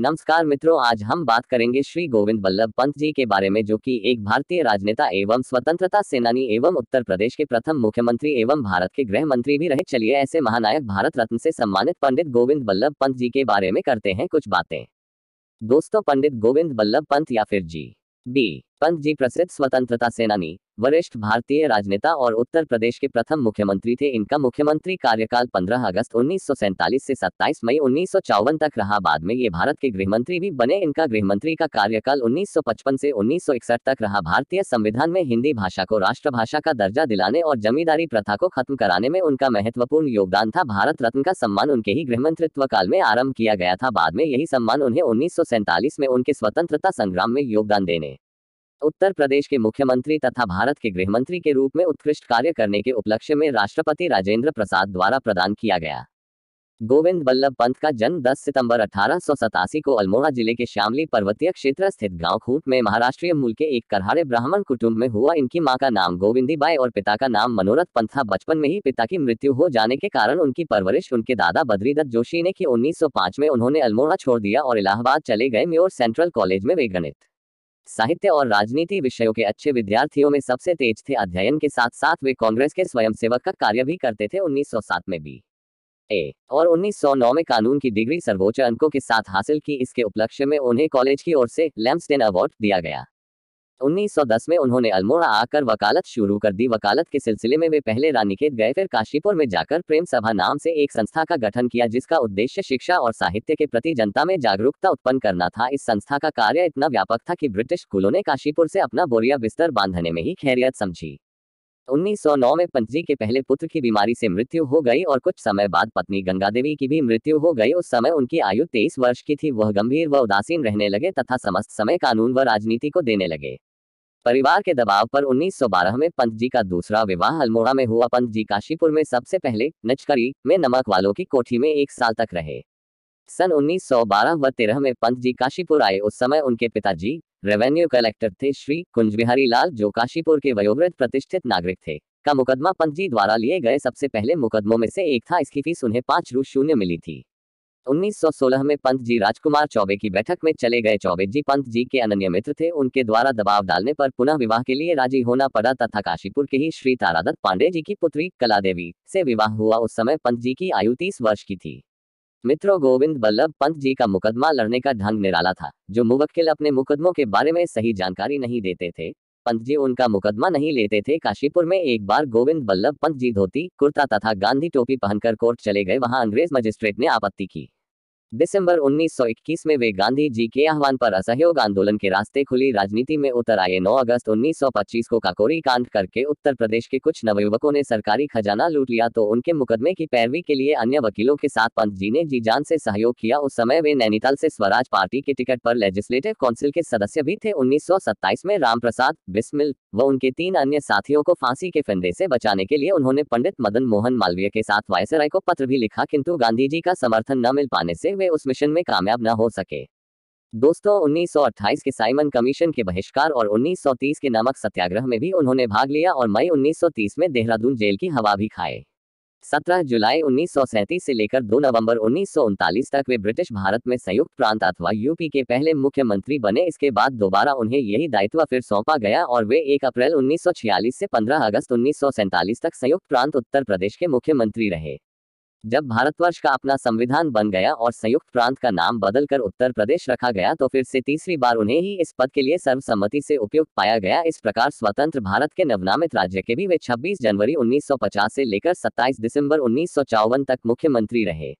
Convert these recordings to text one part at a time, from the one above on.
नमस्कार मित्रों आज हम बात करेंगे श्री गोविंद बल्लभ पंत जी के बारे में जो कि एक भारतीय राजनेता एवं स्वतंत्रता सेनानी एवं उत्तर प्रदेश के प्रथम मुख्यमंत्री एवं भारत के गृह मंत्री भी रहे चलिए ऐसे महानायक भारत रत्न से सम्मानित पंडित गोविंद बल्लभ पंत जी के बारे में करते हैं कुछ बातें दोस्तों पंडित गोविंद बल्लभ पंत या फिर जी बी पंत जी प्रसिद्ध स्वतंत्रता सेनानी वरिष्ठ भारतीय राजनेता और उत्तर प्रदेश के प्रथम मुख्यमंत्री थे इनका मुख्यमंत्री कार्यकाल 15 अगस्त उन्नीस से 27 मई उन्नीस तक रहा बाद में ये भारत के गृह मंत्री भी बने इनका गृह मंत्री का कार्यकाल 1955 से 1961 तक रहा भारतीय संविधान में हिंदी भाषा को राष्ट्रभाषा का दर्जा दिलाने और जमींदारी प्रथा को खत्म कराने में उनका महत्वपूर्ण योगदान था भारत रत्न का सम्मान उनके ही गृह मंत्रित्व काल में आरम्भ किया गया था बाद में यही सम्मान उन्हें उन्नीस में उनके स्वतंत्रता संग्राम में योगदान देने उत्तर प्रदेश के मुख्यमंत्री तथा भारत के गृह मंत्री के रूप में उत्कृष्ट कार्य करने के उपलक्ष्य में राष्ट्रपति राजेंद्र प्रसाद द्वारा प्रदान किया गया गोविंद बल्लभ पंत का जन्म 10 सितंबर अठारह को अल्मोड़ा जिले के श्यामली पर्वतीय क्षेत्र स्थित गांव खूट में महाराष्ट्रीय मूल के एक करहारे ब्राह्मण कुटुंब में हुआ इनकी मां का नाम गोविंदी बाई और पिता का नाम मनोरथ पंत था बचपन में ही पिता की मृत्यु हो जाने के कारण उनकी परवरिश उनके दादा बद्रीदत्त जोशी ने की उन्नीस में उन्होंने अल्मोड़ा छोड़ दिया और इलाहाबाद चले गए म्योर सेंट्रल कॉलेज में वे गणित साहित्य और राजनीति विषयों के अच्छे विद्यार्थियों में सबसे तेज थे अध्ययन के साथ साथ वे कांग्रेस के स्वयंसेवक का कार्य भी करते थे 1907 में भी ए और 1909 में कानून की डिग्री सर्वोच्च अंकों के साथ हासिल की इसके उपलक्ष्य में उन्हें कॉलेज की ओर से लैम्सडेन अवार्ड दिया गया 1910 में उन्होंने अल्मोड़ा आकर वकालत शुरू कर दी वकालत के सिलसिले में वे पहले रानीखेत गए फिर काशीपुर में जाकर प्रेम सभा नाम से एक संस्था का गठन किया जिसका उद्देश्य शिक्षा और साहित्य के प्रति जनता में जागरूकता उत्पन्न करना था इस संस्था का कार्य इतना व्यापक था कि ब्रिटिश स्कूलों ने काशीपुर से अपना बोरिया बिस्तर बांधने में ही खैरियत समझी 1909 में पंतजी के पहले पुत्र की बीमारी से मृत्यु हो गई और कुछ समय बाद पत्नी गंगा देवी की भी मृत्यु हो गई उस समय उनकी आयु 23 वर्ष की थी वह गंभीर व उदासीन रहने लगे तथा समस्त समय कानून व राजनीति को देने लगे परिवार के दबाव पर 1912 में पंत जी का दूसरा विवाह अल्मोड़ा में हुआ पंत जी काशीपुर में सबसे पहले नचकरी में नमक वालों की कोठी में एक साल तक रहे सन 1912 व 13 में पंत जी काशीपुर आए उस समय उनके पिताजी रेवेन्यू कलेक्टर थे श्री कुंज बिहारी लाल जो काशीपुर के वयोवृद्ध प्रतिष्ठित नागरिक थे का मुकदमा पंत जी द्वारा लिए गए सबसे पहले मुकदमों में से एक था इसकी फीस उन्हें पांच रू शून्य मिली थी 1916 में पंत जी राजकुमार चौबे की बैठक में चले गए चौबे जी पंत जी के अनन्य मित्र थे उनके द्वारा दबाव डालने पर पुनः विवाह के लिए राजी होना पड़ा तथा काशीपुर के ही श्री तारादत्त पांडे जी की पुत्री कला देवी से विवाह हुआ उस समय पंत जी की आयु तीस वर्ष की थी मित्रों गोविंद बल्लभ पंत जी का मुकदमा लड़ने का ढंग निराला था जो मुवक्किल अपने मुकदमों के बारे में सही जानकारी नहीं देते थे पंत जी उनका मुकदमा नहीं लेते थे काशीपुर में एक बार गोविंद बल्लभ पंत जी धोती कुर्ता तथा गांधी टोपी पहनकर कोर्ट चले गए वहां अंग्रेज मजिस्ट्रेट ने आपत्ति की दिसंबर 1921 में वे गांधी जी के आह्वान पर असहयोग आंदोलन के रास्ते खुली राजनीति में उतर आए 9 अगस्त 1925 को काकोरी कांड करके उत्तर प्रदेश के कुछ नवयुवकों ने सरकारी खजाना लूट लिया तो उनके मुकदमे की पैरवी के लिए अन्य वकीलों के साथ पंत जी ने जी जान से सहयोग किया उस समय वे नैनीताल से स्वराज पार्टी के टिकट पर लेजिस्लेटिव काउंसिल के सदस्य भी थे उन्नीस में राम प्रसाद बिस्मिल व उनके तीन अन्य साथियों को फांसी के फंदे से बचाने के लिए उन्होंने पंडित मदन मोहन मालवीय के साथ वायसराय को पत्र भी लिखा किंतु गांधी जी का समर्थन न मिल पाने से वे उस मिशन में कामयाब न हो सके दोस्तों 1928 के साइमन कमीशन के बहिष्कार और 1930 के नमक सत्याग्रह में भी उन्होंने भाग लिया और मई 1930 में देहरादून जेल की हवा भी खाए 17 जुलाई 1937 से लेकर 2 नवंबर उन्नीस तक वे ब्रिटिश भारत में संयुक्त प्रांत अथवा यूपी के पहले मुख्यमंत्री बने इसके बाद दोबारा उन्हें यही दायित्व फिर सौंपा गया और वे 1 अप्रैल 1946 से 15 अगस्त उन्नीस तक संयुक्त प्रांत उत्तर प्रदेश के मुख्यमंत्री रहे जब भारतवर्ष का अपना संविधान बन गया और संयुक्त प्रांत का नाम बदलकर उत्तर प्रदेश रखा गया तो फिर से तीसरी बार उन्हें ही इस पद के लिए सर्वसम्मति से उपयुक्त पाया गया इस प्रकार स्वतंत्र भारत के नवनामित राज्य के भी वे 26 जनवरी 1950 से लेकर 27 दिसंबर उन्नीस तक मुख्यमंत्री रहे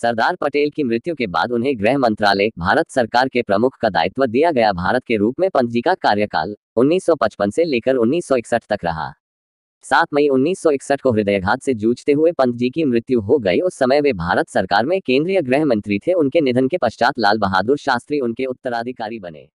सरदार पटेल की मृत्यु के बाद उन्हें गृह मंत्रालय भारत सरकार के प्रमुख का दायित्व दिया गया भारत के रूप में पंजी का कार्यकाल उन्नीस से लेकर उन्नीस तक रहा सात मई 1961 को हृदयघात से जूझते हुए पंत जी की मृत्यु हो गई उस समय वे भारत सरकार में केंद्रीय गृह मंत्री थे उनके निधन के पश्चात लाल बहादुर शास्त्री उनके उत्तराधिकारी बने